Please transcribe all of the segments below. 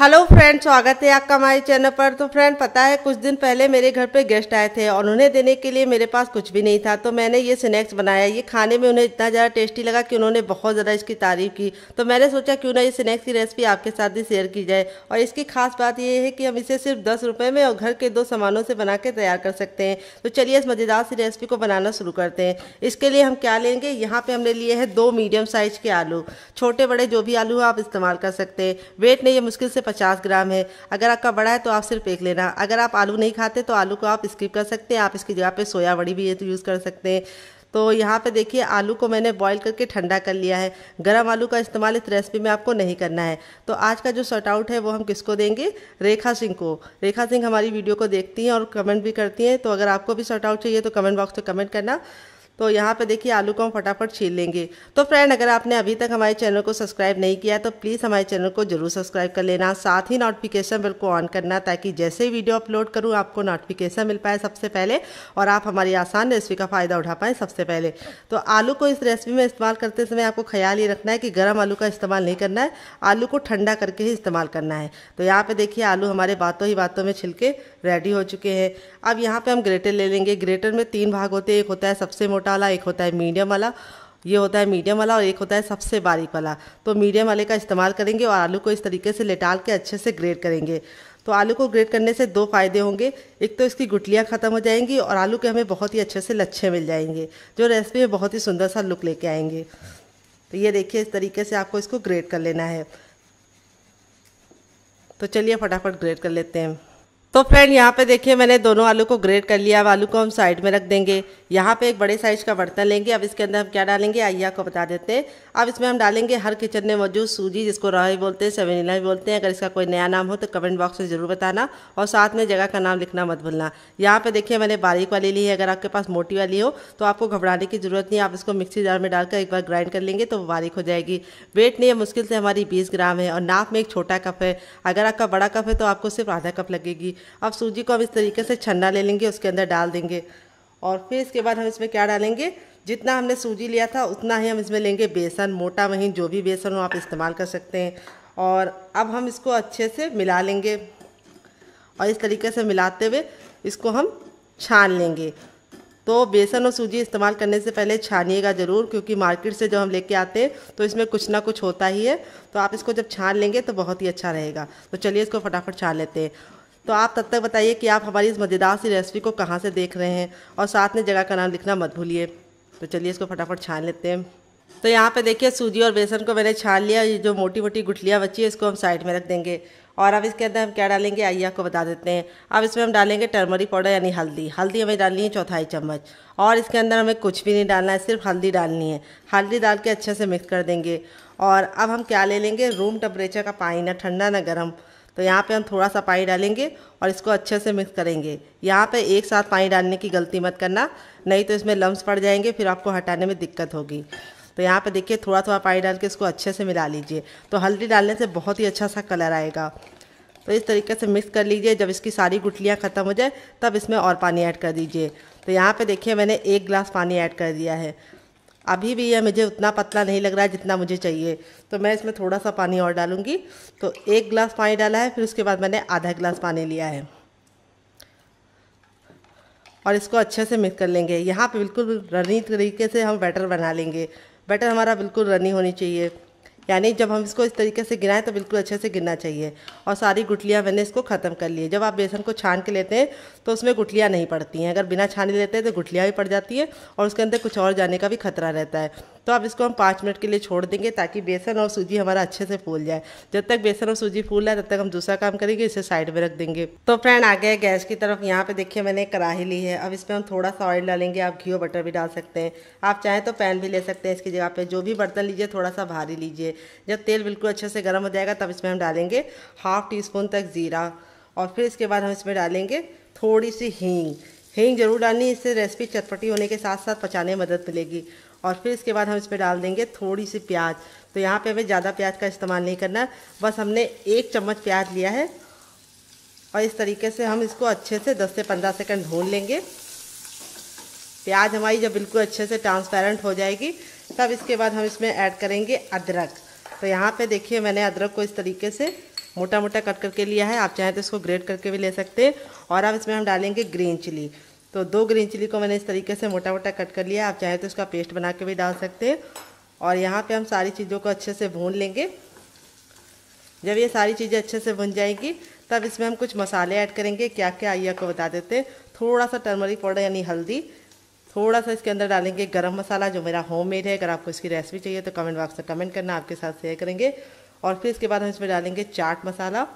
hello friend स्वागत है आपका हमारे चैनल पर तो फ्रेंड पता है कुछ दिन पहले मेरे घर पे गेस्ट आए थे और उन्हें देने के लिए मेरे पास कुछ भी नहीं था तो मैंने ये स्नैक्स बनाया ये खाने में उन्हें इतना ज़्यादा टेस्टी लगा कि उन्होंने बहुत ज़्यादा इसकी तारीफ़ की तो मैंने सोचा क्यों ना ये स्नैक्स की रेसिपी आपके साथ ही शेयर की जाए और इसकी खास बात यह है कि हम इसे सिर्फ दस रुपये में और घर के दो सामानों से बना के तैयार कर सकते हैं तो चलिए इस मज़ेदार सी रेसिपी को बनाना शुरू करते हैं इसके लिए हम क्या लेंगे यहाँ पर हमने लिए हैं दो मीडियम साइज़ के आलू छोटे बड़े जो भी आलू आप इस्तेमाल कर सकते हैं वेट नहीं ये मुश्किल से पचास ग्राम है अगर आपका बड़ा है तो आप सिर्फ एक लेना अगर आप आलू नहीं खाते तो आलू को आप स्किप कर सकते हैं आप इसकी जगह पर सोया बड़ी भी तो यूज़ कर सकते हैं तो यहाँ पे देखिए आलू को मैंने बॉईल करके ठंडा कर लिया है गरम आलू का इस्तेमाल इस रेसिपी में आपको नहीं करना है तो आज का जो शॉर्ट आउट है वो हम किसको देंगे रेखा सिंह को रेखा सिंह हमारी वीडियो को देखती हैं और कमेंट भी करती हैं तो अगर आपको भी शॉर्ट आउट चाहिए तो कमेंट बॉक्स में कमेंट करना तो यहाँ पे देखिए आलू को हम फटाफट छील लेंगे तो फ्रेंड अगर आपने अभी तक हमारे चैनल को सब्सक्राइब नहीं किया तो प्लीज़ हमारे चैनल को जरूर सब्सक्राइब कर लेना साथ ही नोटिफिकेशन बिल को ऑन करना ताकि जैसे ही वीडियो अपलोड करूँ आपको नोटिफिकेशन मिल पाए सबसे पहले और आप हमारी आसान रेसिपी का फ़ायदा उठा पाएँ सबसे पहले तो आलू को इस रेसिपी में इस्तेमाल करते समय आपको ख्याल ये रखना है कि गर्म आलू का इस्तेमाल नहीं करना है आलू को ठंडा करके ही इस्तेमाल करना है तो यहाँ पर देखिए आलू हमारे बातों ही बातों में छिलके रेडी हो चुके हैं अब यहाँ पर हम ग्रेटर ले लेंगे ग्रेटर में तीन भाग होते हैं एक होता है सबसे मोटा छोटा वाला एक होता है मीडियम वाला ये होता है मीडियम वाला और एक होता है सबसे बारीक वाला तो मीडियम वाले का इस्तेमाल करेंगे और आलू को इस तरीके से लेटाल के अच्छे से ग्रेड करेंगे तो आलू को ग्रेड करने से दो फायदे होंगे एक तो इसकी गुटलियाँ ख़त्म हो जाएंगी और आलू के हमें बहुत ही अच्छे से लच्छे मिल जाएंगे जो रेसिपी में बहुत ही सुंदर सा लुक लेके आएंगे तो ये देखिए इस तरीके से आपको इसको ग्रेड कर लेना है तो चलिए फटाफट ग्रेड कर लेते हैं तो फ्रेंड यहाँ पे देखिए मैंने दोनों आलू को ग्रेट कर लिया अब आलू को हम साइड में रख देंगे यहाँ पे एक बड़े साइज का बर्तन लेंगे अब इसके अंदर हम क्या डालेंगे आइए आपको बता देते हैं अब इसमें हम डालेंगे हर किचन में मौजूद सूजी जिसको रॉय बोलते हैं सेवेनिला भी बोलते हैं अगर इसका कोई नया नाम हो तो कमेंट बॉक्स में ज़रूर बताना और साथ में जगह का नाम लिखना मत भूलना यहाँ पर देखिए मैंने बारीक वाली ली है अगर आपके पास मोटी वाली हो तो आपको घबराने की ज़रूरत नहीं आप इसको मिक्सी जार में डालकर एक बार ग्राइंड कर लेंगे तो बारीक हो जाएगी वेट नहीं है मुश्किल से हमारी बीस ग्राम है और नाप में एक छोटा कप है अगर आपका बड़ा कप है तो आपको सिर्फ आधा कप लगेगी अब सूजी को हम इस तरीके से छन्ना ले लेंगे उसके अंदर डाल देंगे और फिर इसके बाद हम इसमें क्या डालेंगे जितना हमने सूजी लिया था उतना ही हम इसमें लेंगे बेसन मोटा महीन जो भी बेसन हो आप इस्तेमाल कर सकते हैं और अब हम इसको अच्छे से मिला लेंगे और इस तरीके से मिलाते हुए इसको हम छान लेंगे तो बेसन और सूजी इस्तेमाल करने से पहले छानिएगा ज़रूर क्योंकि मार्केट से जब हम लेके आते हैं तो इसमें कुछ ना कुछ होता ही है तो आप इसको जब छान लेंगे तो बहुत ही अच्छा रहेगा तो चलिए इसको फटाफट छान लेते हैं तो आप तब तक बताइए कि आप हमारी इस मज़ेदार सी रेसिपी को कहाँ से देख रहे हैं और साथ में जगह का नाम लिखना मत भूलिए तो चलिए इसको फटाफट छान लेते हैं तो यहाँ पे देखिए सूजी और बेसन को मैंने छान लिया ये जो मोटी मोटी गुठलियाँ बची है इसको हम साइड में रख देंगे और अब इसके अंदर हम क्या डालेंगे आइए आपको बता देते हैं अब इसमें हम डालेंगे टर्मरिक पाउडर यानी हल्दी हल्दी हमें डालनी है चौथाई चम्मच और इसके अंदर हमें कुछ भी नहीं डालना है सिर्फ हल्दी डालनी है हल्दी डाल के अच्छे से मिक्स कर देंगे और अब हम क्या ले लेंगे रूम टेम्परेचर का पानी ना ठंडा ना गर्म तो यहाँ पे हम थोड़ा सा पानी डालेंगे और इसको अच्छे से मिक्स करेंगे यहाँ पे एक साथ पानी डालने की गलती मत करना नहीं तो इसमें लम्ब पड़ जाएंगे फिर आपको हटाने में दिक्कत होगी तो यहाँ पे देखिए थोड़ा थोड़ा पानी डाल के इसको अच्छे से मिला लीजिए तो हल्दी डालने से बहुत ही अच्छा सा कलर आएगा तो इस तरीके से मिक्स कर लीजिए जब इसकी सारी गुटलियाँ ख़त्म हो जाए तब इसमें और पानी ऐड कर दीजिए तो यहाँ पे देखिए मैंने एक गिलास पानी ऐड कर दिया है अभी भी यह मुझे उतना पतला नहीं लग रहा है जितना मुझे चाहिए तो मैं इसमें थोड़ा सा पानी और डालूंगी तो एक गिलास पानी डाला है फिर उसके बाद मैंने आधा गिलास पानी लिया है और इसको अच्छे से मिक्स कर लेंगे यहाँ पे बिल्कुल रनी तरीके से हम बैटर बना लेंगे बैटर हमारा बिल्कुल रनी होनी चाहिए यानी जब हम इसको इस तरीके से गिराएं तो बिल्कुल अच्छे से गिरना चाहिए और सारी गुटलियाँ मैंने इसको ख़त्म कर ली है जब आप बेसन को छान के लेते हैं तो उसमें गुटलियाँ नहीं पड़ती हैं अगर बिना छाने लेते हैं तो गुटलियाँ भी पड़ जाती हैं और उसके अंदर कुछ और जाने का भी खतरा रहता है तो अब इसको हम पाँच मिनट के लिए छोड़ देंगे ताकि बेसन और सूजी हमारा अच्छे से फूल जाए जब तक बेसन और सूजी फूल रहा है तब तक हम दूसरा काम करेंगे इसे साइड में रख देंगे तो फ्रेंड आ गया गैस की तरफ यहाँ पे देखिए मैंने एक कढ़ाई ली है अब इसमें हम थोड़ा सा ऑयल डालेंगे आप घी और बटर भी डाल सकते हैं आप चाहें तो पैन भी ले सकते हैं इसकी जगह पर जो भी बर्तन लीजिए थोड़ा सा भारी लीजिए जब तेल बिल्कुल अच्छे से गर्म हो जाएगा तब इसमें हम डालेंगे हाफ टी स्पून तक ज़ीरा और फिर इसके बाद हम इसमें डालेंगे थोड़ी सी हींग हींग जरूर डालनी इससे रेसिपी चटपटी होने के साथ साथ पचाने में मदद मिलेगी और फिर इसके बाद हम इसमें डाल देंगे थोड़ी सी प्याज तो यहाँ पे हमें ज़्यादा प्याज का इस्तेमाल नहीं करना बस हमने एक चम्मच प्याज लिया है और इस तरीके से हम इसको अच्छे से 10 से 15 सेकंड भून लेंगे प्याज हमारी जब बिल्कुल अच्छे से ट्रांसपेरेंट हो जाएगी तब इसके बाद हम इसमें ऐड करेंगे अदरक तो यहाँ पे देखिए मैंने अदरक को इस तरीके से मोटा मोटा कट करके लिया है आप चाहें तो इसको ग्रेट करके भी ले सकते हैं और अब इसमें हम डालेंगे ग्रीन चिली तो दो ग्रीन चिली को मैंने इस तरीके से मोटा मोटा कट कर लिया आप चाहें तो इसका पेस्ट बना के भी डाल सकते हैं और यहाँ पर हम सारी चीज़ों को अच्छे से भून लेंगे जब ये सारी चीज़ें अच्छे से भुन जाएंगी तब इसमें हम कुछ मसाले ऐड करेंगे क्या क्या आइए आपको बता देते थोड़ा सा टर्मरिक पाउडर यानी हल्दी थोड़ा सा इसके अंदर डालेंगे गरम मसाला जो मेरा होम मेड है अगर आपको इसकी रेसिपी चाहिए तो कमेंट बॉक्स में कमेंट करना आपके साथ शेयर करेंगे और फिर इसके बाद हम इसमें डालेंगे चाट मसाला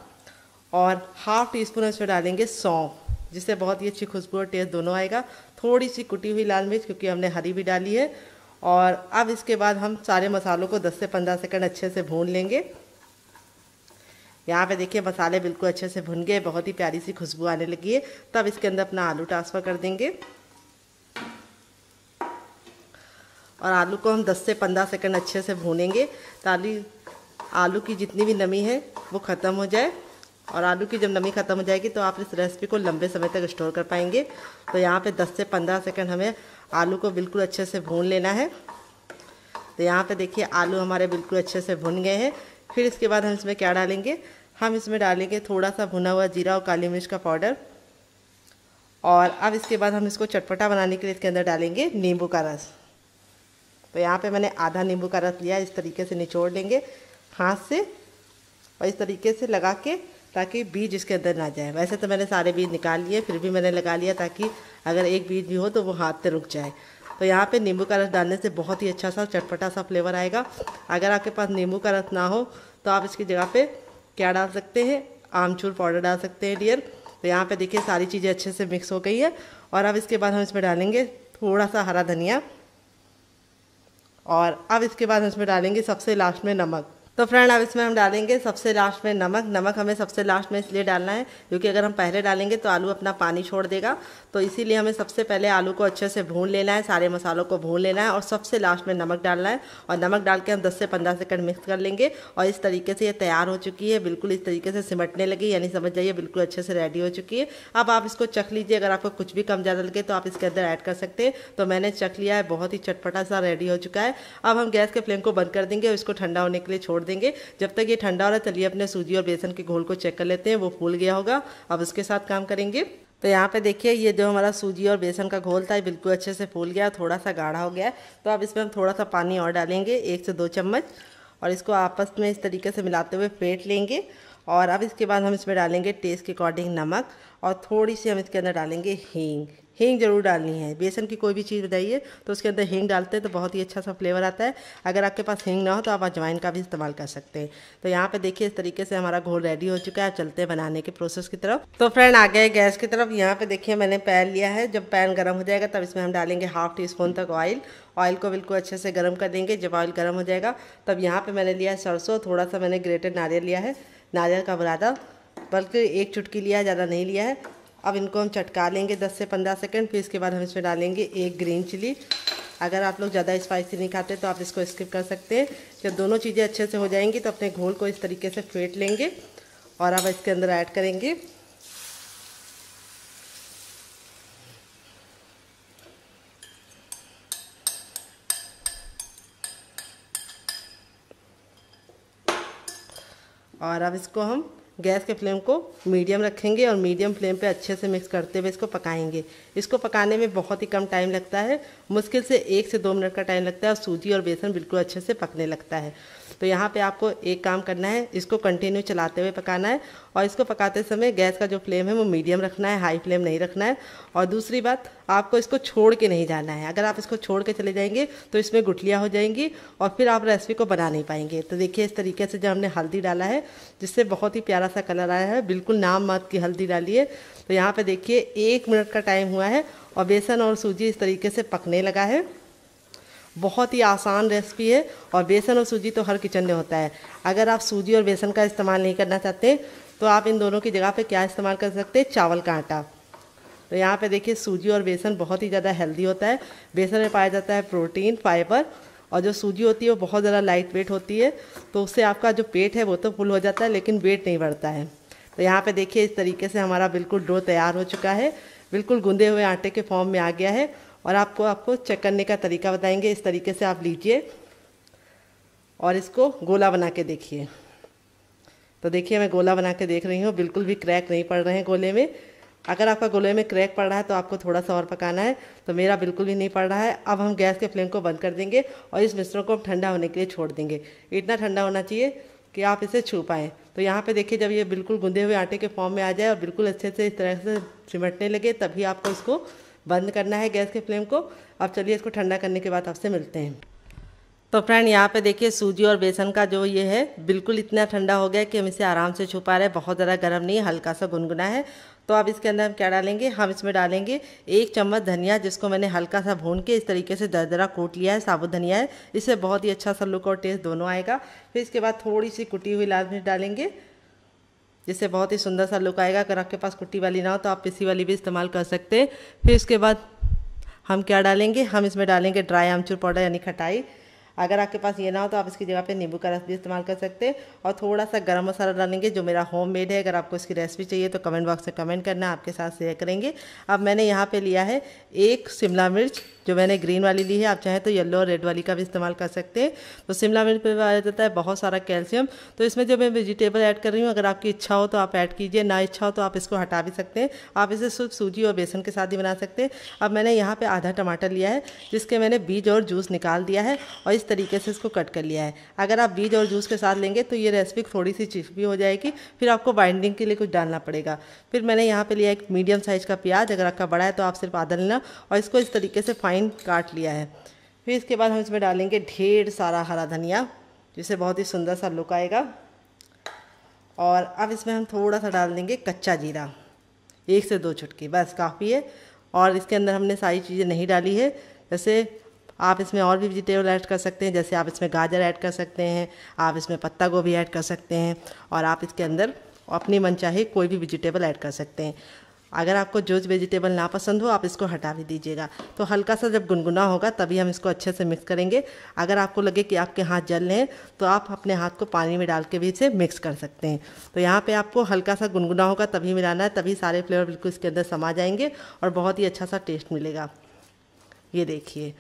और हाफ टी स्पून इसमें डालेंगे सौंफ जिससे बहुत ही अच्छी खुशबू और टेस्ट दोनों आएगा थोड़ी सी कुटी हुई लाल मिर्च क्योंकि हमने हरी भी डाली है और अब इसके बाद हम सारे मसालों को 10 से 15 सेकंड अच्छे से भून लेंगे यहाँ पे देखिए मसाले बिल्कुल अच्छे से भुन गए बहुत ही प्यारी सी खुशबू आने लगी है तब इसके अंदर अपना आलू ट्रांसफ़र कर देंगे और आलू को हम 10 से 15 सेकंड अच्छे से भूनेंगे ताकि आलू की जितनी भी नमी है वो ख़त्म हो जाए और आलू की जब नमी ख़त्म हो जाएगी तो आप इस रेसिपी को लंबे समय तक स्टोर कर पाएंगे तो यहाँ पे 10 से 15 सेकंड हमें आलू को बिल्कुल अच्छे से भून लेना है तो यहाँ पे देखिए आलू हमारे बिल्कुल अच्छे से भुन गए हैं फिर इसके बाद हम इसमें क्या डालेंगे हम इसमें डालेंगे थोड़ा सा भुना हुआ जीरा और काली मिर्च का पाउडर और अब इसके बाद हम इसको चटपटा बनाने के लिए इसके अंदर डालेंगे नींबू का रस तो यहाँ पे मैंने आधा नींबू का रस लिया इस तरीके से निचोड़ लेंगे हाथ से और इस तरीके से लगा के ताकि बीज इसके अंदर ना जाए वैसे तो मैंने सारे बीज निकाल लिए फिर भी मैंने लगा लिया ताकि अगर एक बीज भी हो तो वो हाथ से रुक जाए तो यहाँ पे नींबू का रस डालने से बहुत ही अच्छा सा चटपटा सा फ्लेवर आएगा अगर आपके पास नींबू का रस ना हो तो आप इसकी जगह पे क्या डाल सकते हैं आमचूर पाउडर डाल सकते हैं डियर तो यहाँ पे देखिए सारी चीज़ें अच्छे से मिक्स हो गई है और अब इसके बाद हम इसमें डालेंगे थोड़ा सा हरा धनिया और अब इसके बाद इसमें डालेंगे सबसे लास्ट में नमक तो फ्रेंड अब इसमें हम डालेंगे सबसे लास्ट में नमक नमक हमें सबसे लास्ट में इसलिए डालना है क्योंकि अगर हम पहले डालेंगे तो आलू अपना पानी छोड़ देगा तो इसीलिए हमें सबसे पहले आलू को अच्छे से भून लेना है सारे मसालों को भून लेना है और सबसे लास्ट में नमक डालना है और नमक डाल के हम दस से पंद्रह सेकंड मिक्स कर लेंगे और इस तरीके से ये तैयार हो चुकी है बिल्कुल इस तरीके से सिमटने लगी यानी समझ जाइए बिल्कुल अच्छे से रेडी हो चुकी है अब आप इसको चख लीजिए अगर आपको कुछ भी कम ज़्यादा लगे तो आप इसके अंदर ऐड कर सकते हैं तो मैंने चख लिया है बहुत ही चटपटा सा रेडी हो चुका है अब हम गैस के फ्लेम को बंद कर देंगे और इसको ठंडा होने के लिए छोड़ देंगे जब तक ये ठंडा हो रहा है चलिए अपने सूजी और बेसन के घोल को चेक कर लेते हैं वो फूल गया होगा अब उसके साथ काम करेंगे तो यहाँ पे देखिए ये जो हमारा सूजी और बेसन का घोल था बिल्कुल अच्छे से फूल गया थोड़ा सा गाढ़ा हो गया है तो अब इसमें हम थोड़ा सा पानी और डालेंगे एक से दो चम्मच और इसको आपस में इस तरीके से मिलाते हुए फेंट लेंगे और अब इसके बाद हम इसमें डालेंगे टेस्ट के अकॉर्डिंग नमक और थोड़ी सी हम इसके अंदर डालेंगे हींग हींग जरूर डालनी है बेसन की कोई भी चीज़ बताइए तो उसके अंदर हींग डालते हैं तो बहुत ही अच्छा सा फ्लेवर आता है अगर आपके पास हींग ना हो तो आप अजवाइन का भी इस्तेमाल कर सकते हैं तो यहाँ पे देखिए इस तरीके से हमारा घोल रेडी हो चुका है आप चलते हैं बनाने के प्रोसेस की तरफ तो फ्रेंड आ गए गैस की तरफ यहाँ पर देखिए मैंने पैन लिया है जब पैन गर्म हो जाएगा तब इसमें हम डालेंगे हाफ टी स्पून तक ऑयल ऑयल को बिल्कुल अच्छे से गर्म कर देंगे जब ऑयल गर्म हो जाएगा तब यहाँ पर मैंने लिया है सरसों थोड़ा सा मैंने ग्रेटेड नारियल लिया है नारियल का बुरादा बल्कि एक चुटकी लिया है ज़्यादा नहीं लिया है अब इनको हम चटका लेंगे 10 से 15 सेकंड फिर इसके बाद हम इसमें डालेंगे एक ग्रीन चिली अगर आप लोग ज़्यादा स्पाइसी नहीं खाते तो आप इसको स्किप कर सकते हैं जब दोनों चीज़ें अच्छे से हो जाएंगी तो अपने घोल को इस तरीके से फेंट लेंगे और आप इसके अंदर ऐड करेंगे और अब इसको हम गैस के फ्लेम को मीडियम रखेंगे और मीडियम फ्लेम पे अच्छे से मिक्स करते हुए इसको पकाएंगे इसको पकाने में बहुत ही कम टाइम लगता है मुश्किल से एक से दो मिनट का टाइम लगता है और सूजी और बेसन बिल्कुल अच्छे से पकने लगता है तो यहाँ पे आपको एक काम करना है इसको कंटिन्यू चलाते हुए पकाना है और इसको पकाते समय गैस का जो फ्लेम है वो मीडियम रखना है हाई फ्लेम नहीं रखना है और दूसरी बात आपको इसको छोड़ के नहीं जाना है अगर आप इसको छोड़ के चले जाएंगे तो इसमें गुठलियाँ हो जाएंगी और फिर आप रेसिपी को बना नहीं पाएंगे तो देखिए इस तरीके से जो हमने हल्दी डाला है जिससे बहुत ही प्यारा सा कलर आया है बिल्कुल नाम मत की हल्दी डालिए तो यहाँ पर देखिए एक मिनट का टाइम हुआ है और बेसन और सूजी इस तरीके से पकने लगा है बहुत ही आसान रेसिपी है और बेसन और सूजी तो हर किचन में होता है अगर आप सूजी और बेसन का इस्तेमाल नहीं करना चाहते तो आप इन दोनों की जगह पे क्या इस्तेमाल कर सकते हैं चावल का आटा तो यहाँ पे देखिए सूजी और बेसन बहुत ही ज़्यादा हेल्दी होता है बेसन में पाया जाता है प्रोटीन फाइबर और जो सूजी होती है वो बहुत ज़्यादा लाइट वेट होती है तो उससे आपका जो पेट है वो तो फुल हो जाता है लेकिन वेट नहीं बढ़ता है तो यहाँ पर देखिए इस तरीके से हमारा बिल्कुल डो तैयार हो चुका है बिल्कुल गूंदे हुए आटे के फॉर्म में आ गया है और आपको आपको चेक करने का तरीका बताएंगे इस तरीके से आप लीजिए और इसको गोला बना के देखिए तो देखिए मैं गोला बना के देख रही हूँ बिल्कुल भी क्रैक नहीं पड़ रहे हैं गोले में अगर आपका गोले में क्रैक पड़ रहा है तो आपको थोड़ा सा और पकाना है तो मेरा बिल्कुल भी नहीं पड़ रहा है अब हम गैस के फ्लेम को बंद कर देंगे और इस मिश्रण को हम ठंडा होने के लिए छोड़ देंगे इतना ठंडा होना चाहिए कि आप इसे छू पाएँ तो यहाँ पे देखिए जब ये बिल्कुल गूंदे हुए आटे के फॉर्म में आ जाए और बिल्कुल अच्छे से इस तरह से सिमटने लगे तभी आपको इसको बंद करना है गैस के फ्लेम को अब चलिए इसको ठंडा करने के बाद आपसे मिलते हैं तो फ्रेंड यहाँ पे देखिए सूजी और बेसन का जो ये है बिल्कुल इतना ठंडा हो गया कि हम इसे आराम से छुपा रहे बहुत ज़्यादा गर्म नहीं हल्का सा गुनगुना है तो अब इसके अंदर हम क्या डालेंगे हम इसमें डालेंगे एक चम्मच धनिया जिसको मैंने हल्का सा भून के इस तरीके से दरदरा कूट लिया है साबुत धनिया है इससे बहुत ही अच्छा सा लुक और टेस्ट दोनों आएगा फिर इसके बाद थोड़ी सी कुटी हुई लाल मिर्च डालेंगे जिससे बहुत ही सुंदर सा लुक आएगा अगर आपके पास कुट्टी वाली ना हो तो आप पिसी वाली भी इस्तेमाल कर सकते हैं फिर इसके बाद हम क्या डालेंगे हम इसमें डालेंगे ड्राई आमचूर पाउडर यानी खटाई अगर आपके पास ये ना हो तो आप इसकी जगह पे नींबू का रस भी इस्तेमाल कर सकते हैं और थोड़ा सा गर्म मसाला डालेंगे जो मेरा होम मेड है अगर आपको इसकी रेसिपी चाहिए तो कमेंट बॉक्स में कमेंट करना आपके साथ शेयर करेंगे अब मैंने यहाँ पर लिया है एक शिमला मिर्च जो मैंने ग्रीन वाली ली है आप चाहें तो येलो और रेड वाली का भी इस्तेमाल कर सकते हैं तो शिमला मिर्च पर आ जाता है बहुत सारा कैल्शियम तो इसमें जो मैं वेजिटेबल ऐड कर रही हूँ अगर आपकी इच्छा हो तो आप ऐड कीजिए ना इच्छा हो तो आप इसको हटा भी सकते हैं आप इसे सिर्फ सूजी और बेसन के साथ ही बना सकते हैं अब मैंने यहाँ पर आधा टमाटर लिया है जिसके मैंने बीज और जूस निकाल दिया है और इस इस तरीके से इसको कट कर लिया है अगर आप बीज और जूस के साथ लेंगे तो ये रेसिपी थोड़ी सी चिप भी हो जाएगी फिर आपको बाइंडिंग के लिए कुछ डालना पड़ेगा फिर मैंने यहाँ पे लिया एक मीडियम साइज़ का प्याज अगर आपका बड़ा है तो आप सिर्फ आधा लेना और इसको इस तरीके से फाइन काट लिया है फिर इसके बाद हम इसमें डालेंगे ढेर सारा हरा धनिया जिससे बहुत ही सुंदर सा लुक आएगा और अब इसमें हम थोड़ा सा डाल देंगे कच्चा जीरा एक से दो छुटकी बस काफ़ी है और इसके अंदर हमने सारी चीज़ें नहीं डाली है जैसे आप इसमें और भी वेजिटेबल ऐड कर सकते हैं जैसे आप इसमें गाजर ऐड कर सकते हैं आप इसमें पत्ता गोभी ऐड कर सकते हैं और आप इसके अंदर अपनी मनचाही कोई भी वेजिटेबल ऐड कर सकते हैं अगर आपको जो वेजिटेबल ना पसंद हो आप इसको हटा भी दीजिएगा तो हल्का सा जब गुनगुना होगा तभी हम इसको अच्छे से मिक्स करेंगे अगर आपको लगे कि आपके हाथ जल रहे हैं तो आप अपने हाथ को पानी में डाल के भी इसे मिक्स कर सकते हैं तो यहाँ पे आपको हल्का सा गुनगुना होगा तभी मिलाना है तभी सारे फ्लेवर बिल्कुल इसके अंदर समा जाएंगे और बहुत ही अच्छा सा टेस्ट मिलेगा ये देखिए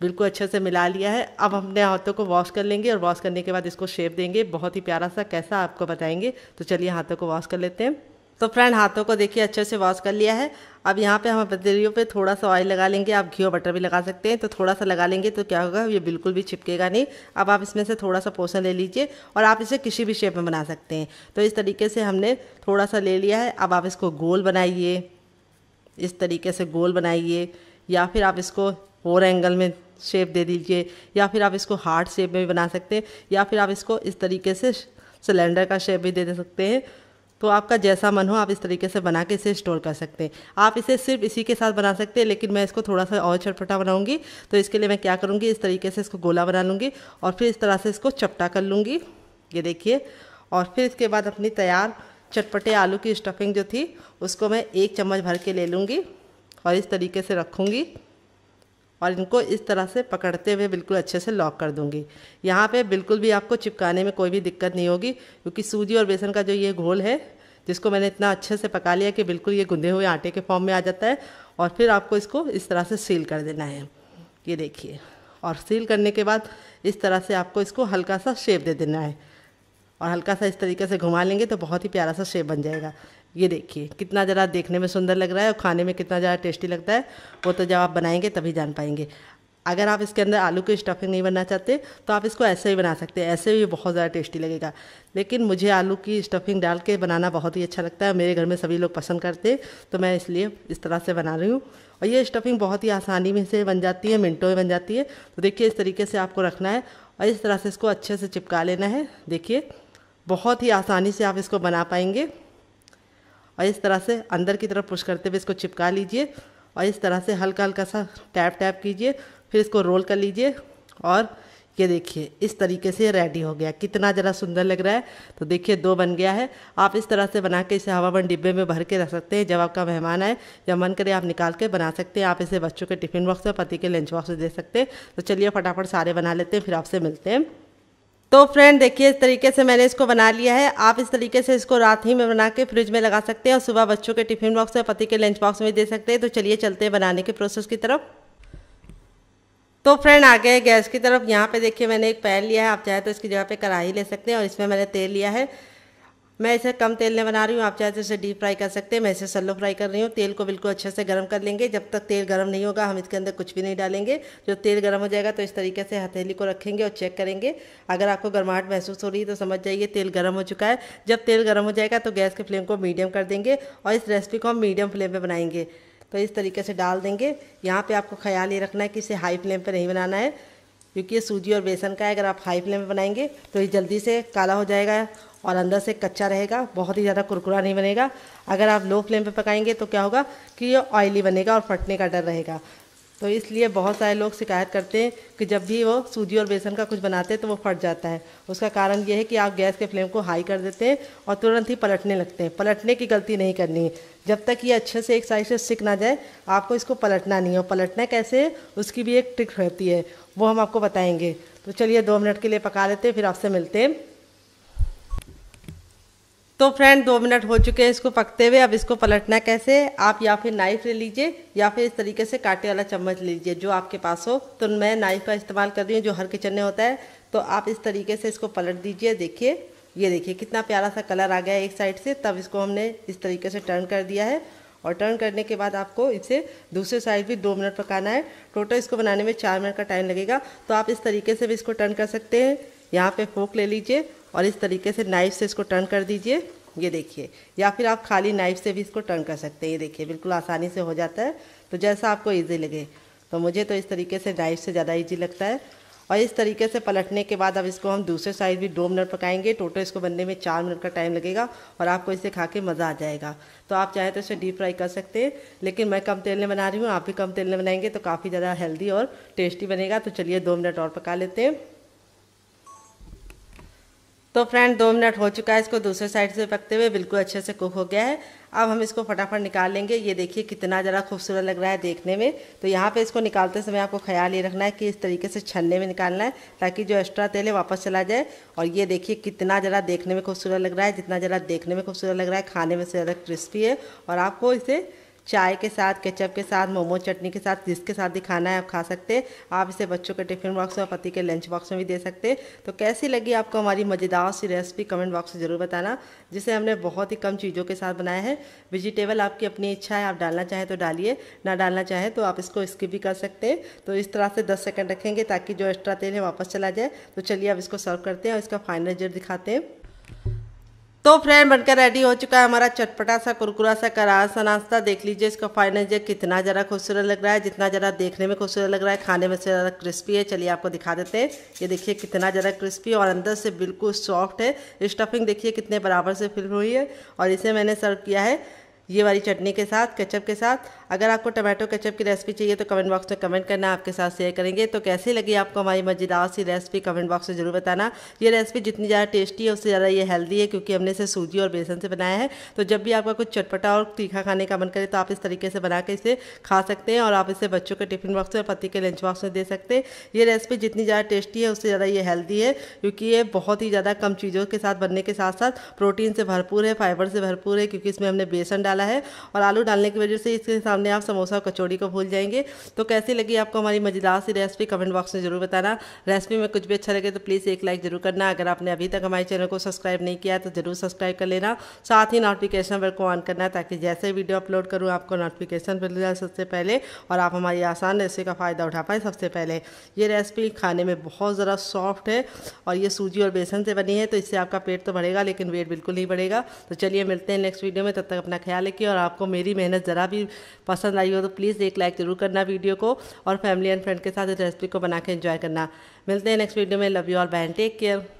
बिल्कुल अच्छे से मिला लिया है अब हमने हाथों को वॉश कर लेंगे और वॉश करने के बाद इसको शेप देंगे बहुत ही प्यारा सा कैसा आपको बताएंगे तो चलिए हाथों को वॉश कर लेते हैं तो फ्रेंड हाथों को देखिए अच्छे से वॉश कर लिया है अब यहाँ पे हम पतरियों पे थोड़ा सा ऑयल लगा लेंगे आप घी और बटर भी लगा सकते हैं तो थोड़ा सा लगा लेंगे तो क्या होगा ये बिल्कुल भी चिपकेगा नहीं अब आप इसमें से थोड़ा सा पोषण ले लीजिए और आप इसे किसी भी शेप में बना सकते हैं तो इस तरीके से हमने थोड़ा सा ले लिया है अब आप इसको गोल बनाइए इस तरीके से गोल बनाइए या फिर आप इसको और एंगल में शेप दे दीजिए या फिर आप इसको हार्ट शेप में भी बना सकते हैं या फिर आप इसको इस तरीके से सिलेंडर का शेप भी दे दे सकते हैं तो आपका जैसा मन हो आप इस तरीके से बना के इसे स्टोर कर सकते हैं आप इसे सिर्फ इसी के साथ बना सकते हैं लेकिन मैं इसको थोड़ा सा और चटपटा बनाऊंगी तो इसके लिए मैं क्या करूँगी इस तरीके से इसको गोला बना लूँगी और फिर इस तरह से इसको चपटा कर लूँगी ये देखिए और फिर इसके बाद अपनी तैयार चटपटे आलू की स्टफिंग जो थी उसको मैं एक चम्मच भर के ले लूँगी और इस तरीके से रखूँगी और इनको इस तरह से पकड़ते हुए बिल्कुल अच्छे से लॉक कर दूंगी यहाँ पे बिल्कुल भी आपको चिपकाने में कोई भी दिक्कत नहीं होगी क्योंकि सूजी और बेसन का जो ये घोल है जिसको मैंने इतना अच्छे से पका लिया कि बिल्कुल ये गुंदे हुए आटे के फॉर्म में आ जाता है और फिर आपको इसको इस तरह से सील कर देना है ये देखिए और सील करने के बाद इस तरह से आपको इसको हल्का सा शेप दे देना है और हल्का सा इस तरीके से घुमा लेंगे तो बहुत ही प्यारा सा शेप बन जाएगा ये देखिए कितना ज़रा देखने में सुंदर लग रहा है और खाने में कितना ज़्यादा टेस्टी लगता है वो तो जब आप बनाएंगे तभी जान पाएंगे अगर आप इसके अंदर आलू की स्टफिंग नहीं बनना चाहते तो आप इसको ऐसे ही बना सकते हैं ऐसे भी बहुत ज़्यादा टेस्टी लगेगा लेकिन मुझे आलू की स्टफिंग डाल के बनाना बहुत ही अच्छा लगता है मेरे घर में सभी लोग पसंद करते हैं तो मैं इसलिए इस तरह से बना रही हूँ और ये स्टफिंग बहुत ही आसानी में से बन जाती है मिनटों में बन जाती है तो देखिए इस तरीके से आपको रखना है और इस तरह से इसको अच्छे से चिपका लेना है देखिए बहुत ही आसानी से आप इसको बना पाएंगे और इस तरह से अंदर की तरफ पुश करते हुए इसको चिपका लीजिए और इस तरह से हल्का हल्का सा टैप टैप कीजिए फिर इसको रोल कर लीजिए और ये देखिए इस तरीके से रेडी हो गया कितना ज़रा सुंदर लग रहा है तो देखिए दो बन गया है आप इस तरह से बना के इसे बन डिब्बे में भर के रख सकते हैं जब आपका मेहमान आए या मन करे आप निकाल के बना सकते हैं आप इसे बच्चों के टिफ़िन बॉक्स में पति के लंच बॉक्स में दे सकते हैं तो चलिए फटाफट सारे बना लेते हैं फिर आपसे मिलते हैं तो फ्रेंड देखिए इस तरीके से मैंने इसको बना लिया है आप इस तरीके से इसको रात ही में बना के फ्रिज में लगा सकते हैं और सुबह बच्चों के टिफिन बॉक्स में पति के लंच बॉक्स में दे सकते हैं तो चलिए चलते हैं बनाने के प्रोसेस की तरफ तो फ्रेंड आ गए गैस की तरफ यहाँ पे देखिए मैंने एक पैन लिया है आप चाहे तो इसकी जगह पे कढ़ाई ले सकते हैं और इसमें मैंने तेल लिया है मैं इसे कम तेल में बना रही हूँ आप चाहे तो इसे डीप फ्राई कर सकते हैं मैं इसे सलो फ्राई कर रही हूँ तेल को बिल्कुल अच्छे से गर्म कर लेंगे जब तक तेल गर्म नहीं होगा हम इसके अंदर कुछ भी नहीं डालेंगे जो तेल गर्म हो जाएगा तो इस तरीके से हथेली को रखेंगे और चेक करेंगे अगर आपको गर्माहट महसूस हो रही है तो समझ जाइए तेल गर्म हो चुका है जब तेल गर्म हो जाएगा तो गैस के फ्लेम को मीडियम कर देंगे और इस रेसिपी को हम मीडियम फ्लेम पर बनाएंगे तो इस तरीके से डाल देंगे यहाँ पर आपको ख्याल ये रखना है कि इसे हाई फ्लेम पर नहीं बनाना है क्योंकि ये सूजी और बेसन का है अगर आप हाई फ्लेम पर बनाएंगे तो ये जल्दी से काला हो जाएगा और अंदर से कच्चा रहेगा बहुत ही ज़्यादा कुरकुरा नहीं बनेगा अगर आप लो फ्लेम पे पकाएंगे तो क्या होगा कि ये ऑयली बनेगा और फटने का डर रहेगा तो इसलिए बहुत सारे लोग शिकायत करते हैं कि जब भी वो सूजी और बेसन का कुछ बनाते हैं तो वो फट जाता है उसका कारण ये है कि आप गैस के फ्लेम को हाई कर देते हैं और तुरंत ही पलटने लगते हैं पलटने की गलती नहीं करनी है जब तक ये अच्छे से एक साइड से सिक ना जाए आपको इसको पलटना नहीं हो पलटना कैसे है उसकी भी एक ट्रिक रहती है वो हम आपको बताएँगे तो चलिए दो मिनट के लिए पका लेते हैं फिर आपसे मिलते हैं तो फ्रेंड दो मिनट हो चुके हैं इसको पकते हुए अब इसको पलटना कैसे आप या फिर नाइफ ले लीजिए या फिर इस तरीके से कांटे वाला चम्मच ले लीजिए जो आपके पास हो तो मैं नाइफ का इस्तेमाल कर रही हूँ जो हर किचन में होता है तो आप इस तरीके से इसको पलट दीजिए देखिए ये देखिए कितना प्यारा सा कलर आ गया एक साइड से तब इसको हमने इस तरीके से टर्न कर दिया है और टर्न करने के बाद आपको इसे दूसरे साइड भी दो मिनट पकाना है टोटल इसको बनाने में चार मिनट का टाइम लगेगा तो आप इस तरीके से भी इसको टर्न कर सकते हैं यहाँ पे फोक ले लीजिए और इस तरीके से नाइफ से इसको टर्न कर दीजिए ये देखिए या फिर आप खाली नाइफ से भी इसको टर्न कर सकते हैं ये देखिए बिल्कुल आसानी से हो जाता है तो जैसा आपको ईजी लगे तो मुझे तो इस तरीके से नाइफ से ज़्यादा ईजी लगता है और इस तरीके से पलटने के बाद अब इसको हम दूसरे साइड भी दो मिनट पकाएंगे टोटल इसको बनने में चार मिनट का टाइम लगेगा और आपको इसे खा के मज़ा आ जाएगा तो आप चाहें तो इसे डीप फ्राई कर सकते हैं लेकिन मैं कम तेल में बना रही हूँ आप भी कम तेल में बनाएंगे तो काफ़ी ज़्यादा हेल्दी और टेस्टी बनेगा तो चलिए दो मिनट और पका लेते हैं तो फ्रेंड दो मिनट हो चुका है इसको दूसरे साइड से पकते हुए बिल्कुल अच्छे से कुक हो गया है अब हम इसको फटाफट निकाल लेंगे ये देखिए कितना ज़रा खूबसूरत लग रहा है देखने में तो यहाँ पे इसको निकालते समय आपको ख्याल ये रखना है कि इस तरीके से छन्ने में निकालना है ताकि जो एक्स्ट्रा तेल है वापस चला जाए और ये देखिए कितना ज़रा देखने में खूबसूरत लग रहा है जितना ज़रा देखने में खूबसूरत लग रहा है खाने में से ज़्यादा क्रिस्पी है और आपको इसे चाय के साथ केचप के साथ मोमो चटनी के साथ जिसके साथ भी खाना है आप खा सकते हैं आप इसे बच्चों के टिफिन बॉक्स में पति के लंच बॉक्स में भी दे सकते हैं तो कैसी लगी आपको हमारी मज़ेदार सी रेसिपी कमेंट बॉक्स में ज़रूर बताना जिसे हमने बहुत ही कम चीज़ों के साथ बनाया है वेजिटेबल आपकी अपनी इच्छा है आप डालना चाहें तो डालिए ना डालना चाहें तो आप इसको स्किप भी कर सकते हैं तो इस तरह से दस सेकेंड रखेंगे ताकि जो एक्स्ट्रा तेल है वापस चला जाए तो चलिए आप इसको सर्व करते हैं और इसका फाइनल रिजल्ट दिखाते हैं तो फ्रेंड बनकर रेडी हो चुका है हमारा चटपटा सा कुरकुरा सा करा सा नाश्ता देख लीजिए इसका फाइनल कितना ज़रा खूबसूरत लग रहा है जितना ज़रा देखने में खूबसूरत लग रहा है खाने में से ज़्यादा क्रिस्पी है चलिए आपको दिखा देते हैं ये देखिए कितना ज़्यादा क्रिस्पी और अंदर से बिल्कुल सॉफ्ट है स्टफिंग देखिए कितने बराबर से फिल हुई है और इसे मैंने सर्व किया है ये वाली चटनी के साथ केचप के साथ अगर आपको टमाटो केचप की रेसिपी चाहिए तो कमेंट बॉक्स में कमेंट करना आपके साथ शेयर करेंगे तो कैसी लगी आपको हमारी मज़ेदार सी रेसिपी कमेंट बॉक्स में ज़रूर बताना ये रेसिपी जितनी ज़्यादा टेस्टी है उससे ज़्यादा ये हेल्दी है क्योंकि हमने इसे सूजी और बेसन से बनाया है तो जब भी आपका कुछ चटपटा और तीखा खाने का मन करे तो आप इस तरीके से बना के इसे खा सकते हैं और आप इसे बच्चों के टिफिन बॉक्स में पति के लंच बॉक्स में दे सकते हैं ये रेसिपी जितनी ज़्यादा टेस्टी है उससे ज़्यादा ये हेल्दी है क्योंकि ये बहुत ही ज़्यादा कम चीज़ों के साथ बनने के साथ साथ प्रोटीन से भरपूर है फाइबर से भरपूर है क्योंकि इसमें हमने बेसन डाला डाला है और आलू डालने की वजह से इसके सामने आप समोसा और कचौड़ी को भूल जाएंगे तो कैसी लगी आपको हमारी मज़ेदार सी रेसिपी कमेंट बॉक्स में ज़रूर बताना रेसिपी में कुछ भी अच्छा लगे तो प्लीज़ एक लाइक ज़रूर करना अगर आपने अभी तक हमारे चैनल को सब्सक्राइब नहीं किया तो ज़रूर सब्सक्राइब कर लेना साथ ही नोटिफिकेशन बेल को ऑन करना ताकि जैसे वीडियो अपलोड करूँ आपको नोटिफिकेशन मिल जाए सबसे पहले और आप हमारी आसान रेसिपी का फ़ायदा उठा पाए सबसे पहले ये रेसिपी खाने में बहुत ज़रा सॉफ्ट है और ये सूजी और बेसन से बनी है तो इससे आपका पेट तो बढ़ेगा लेकिन वेट बिल्कुल नहीं बढ़ेगा तो चलिए मिलते हैं नेक्स्ट वीडियो में तब तक अपना ख्याल निकालने की और आपको मेरी मेहनत ज़रा भी पसंद आई हो तो प्लीज़ एक लाइक ज़रूर करना वीडियो को और फैमिली एंड फ्रेंड के साथ इस रेसिपी को बना के इन्जॉय करना मिलते हैं नेक्स्ट वीडियो में लव यू और बैन टेक केयर